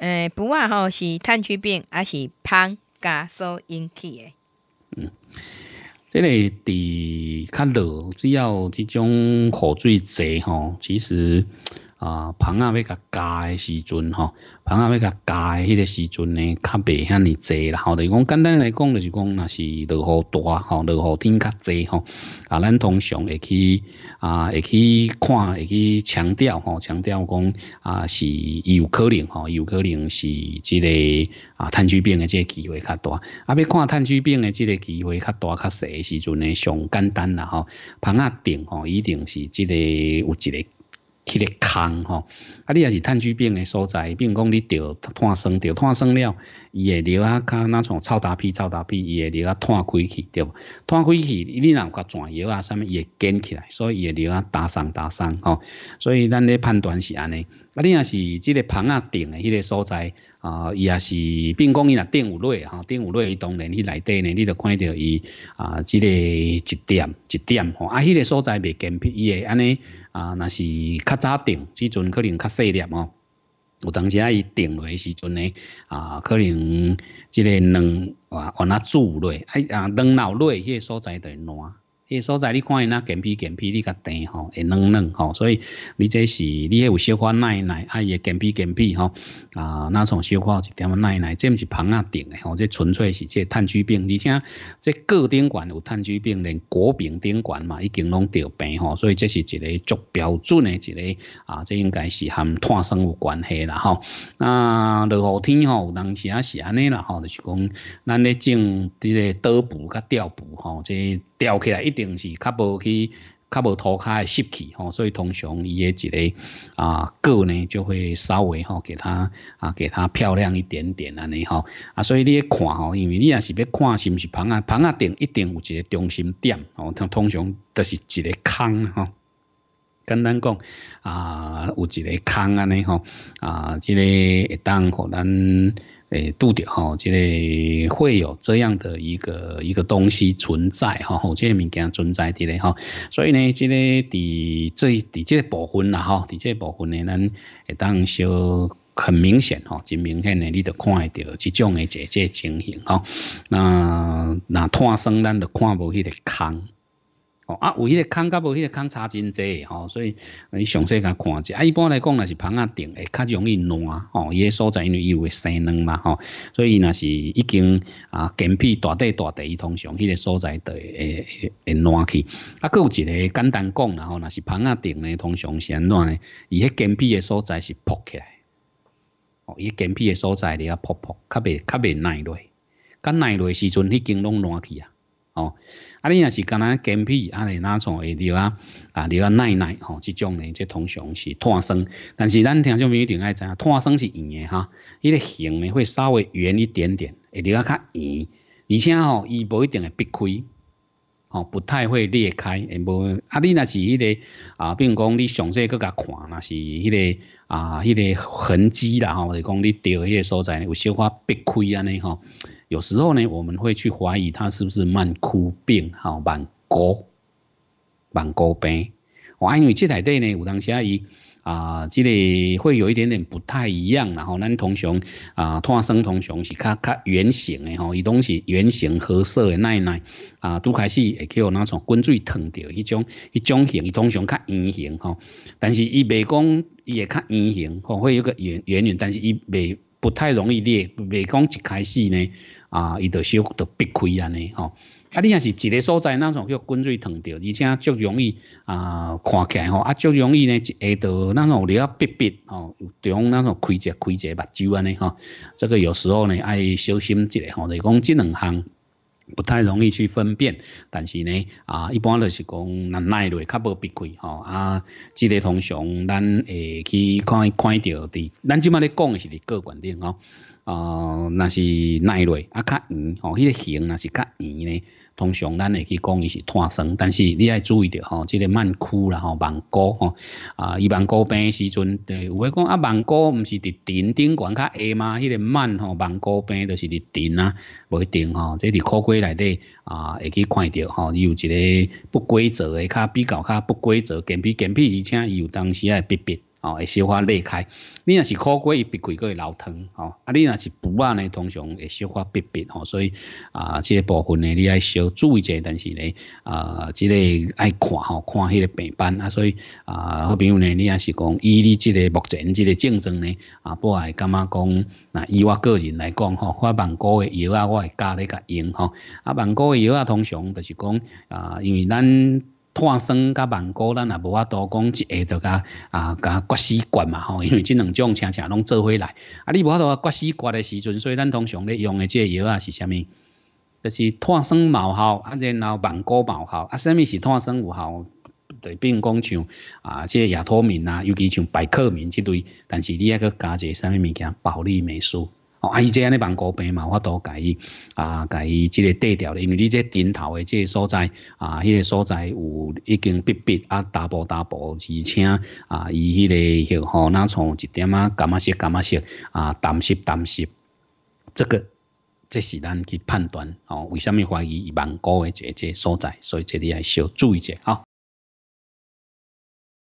诶，不外吼是炭疽病，还是潘加所引起诶？嗯，这个伫较热，只要这种雨水侪吼，其实。啊，棚蟹要甲加的时阵吼，棚啊要甲加的迄个时阵呢，较袂遐尼济啦。吼，就讲简单来讲，就是讲那是落雨大吼，落雨天较济吼。啊，咱通常会去啊，会去看，会去强调吼，强调讲啊，是有可能吼，有可能是即个啊，炭疽病的即个机会较大。啊，要看炭疽病的即个机会较大较细时阵呢，上简单啦吼。棚啊顶吼，一定是即个有一个。迄个空吼，啊！你也是炭疽病的所在，比如讲你着炭酸，着碳酸了，伊会流啊，较那种臭大屁、臭大屁，伊会流啊，炭开去对不？炭开去，你若甲蛇药啊，啥物伊会跟起来，所以伊会流啊，打伤打伤吼。所以咱咧判断是安尼，啊！你也是即个棚啊顶的迄个所在啊，伊也是，比如讲伊若顶有水吼，电有伊当然去内底呢，你着看到伊啊，即个一点一点吼，啊，迄个所在未坚皮，伊会安尼。啊，若是较早定，即阵可能较细粒哦。有当时啊，伊定落时阵呢，啊，可能即个卵哇，往那煮落，哎，啊，卵脑落，迄个所在等会烂。伊所在你看伊那健脾健脾，你个蛋吼会软软吼，所以你这是你有小耐耐啊伊也健脾健脾吼啊，那从小化一点耐耐，这毋是虫啊叮诶吼，这纯粹是这炭疽病，而且这个顶管有炭疽病，连果柄顶管嘛，已经拢得病吼，所以这是一个足标准诶一个啊，这应该是含炭生物关系啦吼。那雨天吼，有当时也是安尼啦吼，就是讲咱咧种这个刀补甲吊补吼，这吊起来一。定是较无去，较无涂骹诶湿气吼，所以通常伊诶一个啊个呢，就会稍微吼，给它啊，给它漂亮一点点安尼吼啊，所以你看吼，因为你也是要看是毋是棚啊，棚啊顶一定有一个中心点吼，它通常都是一个坑吼，跟咱讲啊，有一个坑安尼吼啊，即个会当互咱。诶，拄着吼，即个会有这样的一个一个东西存在哈，好，即个物件存在的咧哈，所以呢，即个伫最伫即个部分啦哈，伫即个部分呢，咱会当说很明显哈，真明显呢，你着看得到即种的这即情形哈，那那探生咱着看无迄个坑。哦啊，有迄个坑甲无迄个坑差真济吼，所以你详细甲看者。啊，一般来讲若是棚啊顶会较容易烂吼，伊个所在因为伊诶生卵嘛吼，所以若是已经啊，根皮大块大伊通常迄个所在会会会烂去。啊，搁有一个简单讲然后若是棚啊顶咧通常是安怎咧，伊迄根皮诶所在是破起来，哦，伊根皮诶所在咧要破破，较袂较袂耐落，较耐热时阵，已经拢烂去啊。哦，啊，你若是干那尖皮，啊，你那从会掉啊，啊，掉啊，奶奶，吼，这种呢，这通常是脱生。但是咱听众朋友一定爱知影，脱生是圆的哈，伊个形呢会稍微圆一点点，会掉啊较圆，而且吼伊无一定会避开，吼不太会裂开，无啊你那是迄个啊，比如讲你上这搁甲看那是迄个啊，迄个痕迹啦吼，者讲你掉迄个所在有小可避开安尼吼。有时候呢，我们会去怀疑他是不是慢哭病，吼慢高，慢高病。我因为这台队呢，有当时伊啊，这里会有一点点不太一样然后男同熊啊，童生同熊是较较圆形的吼，伊拢是圆形褐色的奶奶啊，都开始会叫那种滚水烫掉一种一种型，伊通常较圆形吼。但是伊讲伊也较圆形，吼会有个圆圆圆，但是伊白不太容易裂，白讲一开始呢。啊，伊著小著避开安尼吼，啊，你若是一个所在，那种叫滚水烫着，而且足容易啊，看起来吼，啊，足容易呢，一下到那种你要避避吼，有中那种开者开者目睭安尼吼，这个有时候呢爱小心一下吼，就讲这两项不太容易去分辨，但是呢啊，一般就是讲难耐点，较无避开吼，啊，即个通常咱会去看看到的，咱即卖咧讲的是伫个观点哦。呃，那是耐类啊较圆吼，迄个形那是较圆呢。通常咱会去讲伊是碳酸，但是你爱注意着吼，即个慢曲啦吼，曼菇吼，啊，伊曼菇病时阵，有诶讲啊，曼菇毋是伫顶顶管较下嘛，迄个慢吼，曼菇病就是伫顶啊，无一定吼，这伫烤规内底啊，会去看着吼，伊有一个不规则诶，较比较较不规则，健脾健脾，而且伊有当时会变变。哦，会消化裂开，你若是苦过，伊鼻过个老疼哦。啊，你若是补啊呢，通常会消化别别哦。所以啊，这个部分呢，你爱少注意者，但是呢，啊，这个爱看吼，看迄个病斑啊。所以啊，好朋友呢，你若是讲，以你这个目前这个症状呢，啊，不会干嘛讲？那以我个人来讲吼，我万古的药啊，我会加哩甲用吼。啊，万古的药啊，通常就是讲啊，因为咱。碳酸甲万古，咱也无法多讲一下，就甲啊甲刮洗管嘛吼，因为这两种恰恰拢做回来。啊，你无啊多刮洗管的时阵，所以咱通常咧用的这药啊是啥物？就是碳酸无效，啊，然后万古无效，啊，啥物是碳酸无效？对，并讲像啊，这亚托明啊，尤其像白克明这类，但是你也佫加个啥物物件，保利霉素。哦啊伊即个安尼罔古病嘛我都甲伊啊甲伊即个对调咧因为你即个顶头诶即个所在啊迄个所在有已经逼逼啊查甫查甫而且啊伊迄个红吼那像有一点仔感冒色感冒色啊淡湿淡湿这个这是咱去判断哦，为啥物怀疑伊罔古诶一个即个所在所以这你要小注意一者吼